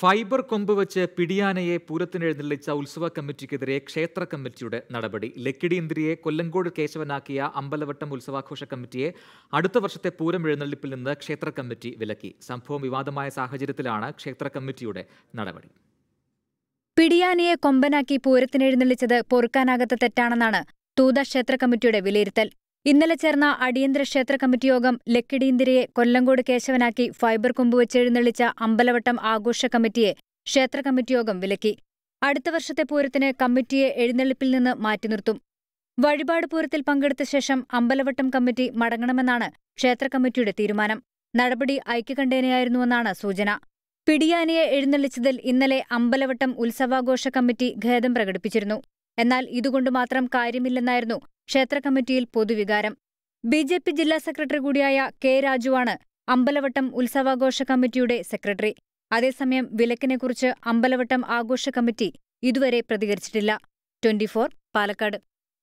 fibre കൊമ്പ് വെച്ച് പിടിയാനയെ പൂരത്തിനെഴുന്നള്ളിച്ച ഉത്സവ കമ്മിറ്റിക്കെതിരെ ക്ഷേത്ര കമ്മിറ്റിയുടെ നടപടി ലക്കിടിയന്തിരിയെ കൊല്ലങ്കോട് കേശവനാക്കിയ അമ്പലവട്ടം ഉത്സവാഘോഷ കമ്മിറ്റിയെ അടുത്ത വർഷത്തെ പൂരം എഴുന്നള്ളിപ്പിൽ നിന്ന് ക്ഷേത്ര കമ്മിറ്റി വിലക്കി സംഭവം വിവാദമായ സാഹചര്യത്തിലാണ് ക്ഷേത്ര കമ്മിറ്റിയുടെ നടപടി പിടിയാനയെ കൊമ്പനാക്കി പൂരത്തിനെഴുന്നള്ളിച്ചത് പൊറുക്കാനാകാത്ത തെറ്റാണെന്നാണ് തൂത ക്ഷേത്ര കമ്മിറ്റിയുടെ വിലയിരുത്തൽ ഇന്നലെ ചേർന്ന അടിയന്തര ക്ഷേത്ര കമ്മിറ്റി യോഗം ലക്കിടീന്തിരയെ കൊല്ലങ്കോട് കേശവനാക്കി ഫൈബർ കൊമ്പ് വെച്ചെഴുന്നള്ളിച്ച അമ്പലവട്ടം ആഘോഷ കമ്മിറ്റിയെ ക്ഷേത്ര കമ്മിറ്റി യോഗം വിലക്കി അടുത്ത വർഷത്തെ പൂരത്തിന് കമ്മിറ്റിയെ എഴുന്നള്ളിപ്പിൽ നിന്ന് മാറ്റി നിർത്തും വഴിപാട് പൂരത്തിൽ പങ്കെടുത്ത ശേഷം അമ്പലവട്ടം കമ്മിറ്റി മടങ്ങണമെന്നാണ് ക്ഷേത്ര കമ്മിറ്റിയുടെ തീരുമാനം നടപടി ഐക്യകണ്ഠേനയായിരുന്നുവെന്നാണ് സൂചന പിടിയാനയെ എഴുന്നള്ളിച്ചതിൽ ഇന്നലെ അമ്പലവട്ടം ഉത്സവാഘോഷ കമ്മിറ്റി ഖേദം പ്രകടിപ്പിച്ചിരുന്നു എന്നാൽ ഇതുകൊണ്ട് മാത്രം കാര്യമില്ലെന്നായിരുന്നു ക്ഷേത്ര കമ്മിറ്റിയിൽ പൊതുവികാരം ബി ജെ പി ജില്ലാ സെക്രട്ടറി കൂടിയായ കെ രാജുവാണ് അമ്പലവട്ടം ഉത്സവാഘോഷ കമ്മിറ്റിയുടെ സെക്രട്ടറി അതേസമയം വിലക്കിനെക്കുറിച്ച് അമ്പലവട്ടം ആഘോഷ കമ്മിറ്റി ഇതുവരെ പ്രതികരിച്ചിട്ടില്ല ട്വന്റി പാലക്കാട്